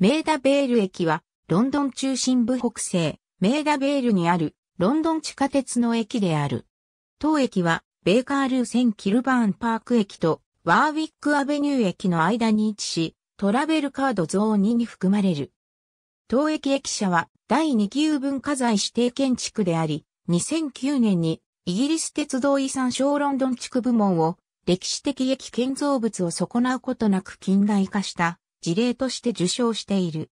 メーダベール駅は、ロンドン中心部北西、メーダベールにある、ロンドン地下鉄の駅である。当駅は、ベーカールー線キルバーンパーク駅と、ワーウィックアベニュー駅の間に位置し、トラベルカードゾーン2に含まれる。当駅駅舎は、第2級文化財指定建築であり、2009年に、イギリス鉄道遺産小ロンドン地区部門を、歴史的駅建造物を損なうことなく近代化した事例として受賞している。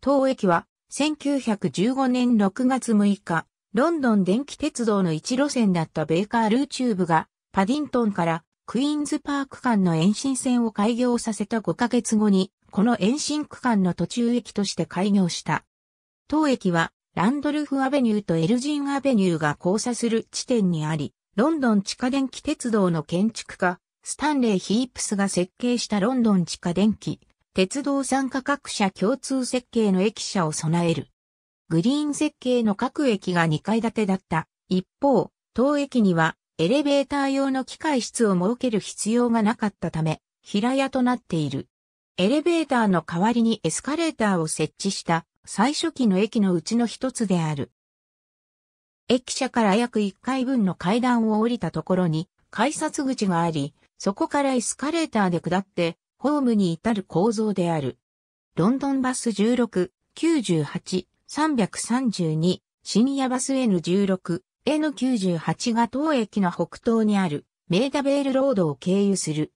当駅は1915年6月6日、ロンドン電気鉄道の一路線だったベーカールーチューブがパディントンからクイーンズパーク間の延伸線を開業させた5ヶ月後に、この延伸区間の途中駅として開業した。当駅はランドルフアベニューとエルジンアベニューが交差する地点にあり、ロンドン地下電気鉄道の建築家、スタンレー・ヒープスが設計したロンドン地下電気鉄道参加各社共通設計の駅舎を備える。グリーン設計の各駅が2階建てだった。一方、当駅にはエレベーター用の機械室を設ける必要がなかったため、平屋となっている。エレベーターの代わりにエスカレーターを設置した最初期の駅のうちの一つである。駅舎から約1階分の階段を降りたところに改札口があり、そこからエスカレーターで下ってホームに至る構造である。ロンドンバス16、98、332、深夜バス N16、N98 が当駅の北東にあるメーダベールロードを経由する。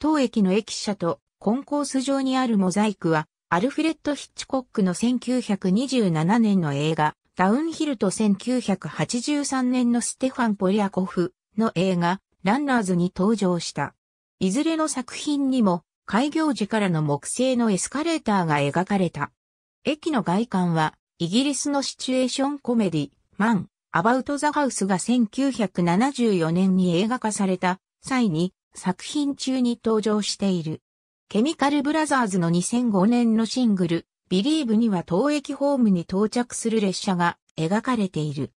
当駅の駅舎とコンコース上にあるモザイクはアルフレッド・ヒッチコックの1927年の映画ダウンヒルと1983年のステファン・ポリアコフの映画ランナーズに登場した。いずれの作品にも開業時からの木製のエスカレーターが描かれた。駅の外観は、イギリスのシチュエーションコメディ、マン、アバウト・ザ・ハウスが1974年に映画化された際に作品中に登場している。ケミカル・ブラザーズの2005年のシングル、ビリーブには当駅ホームに到着する列車が描かれている。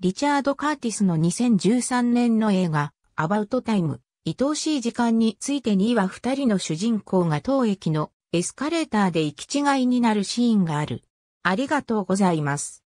リチャード・カーティスの2013年の映画、アバウト・タイム愛おしい時間について2は2人の主人公が当駅のエスカレーターで行き違いになるシーンがある。ありがとうございます。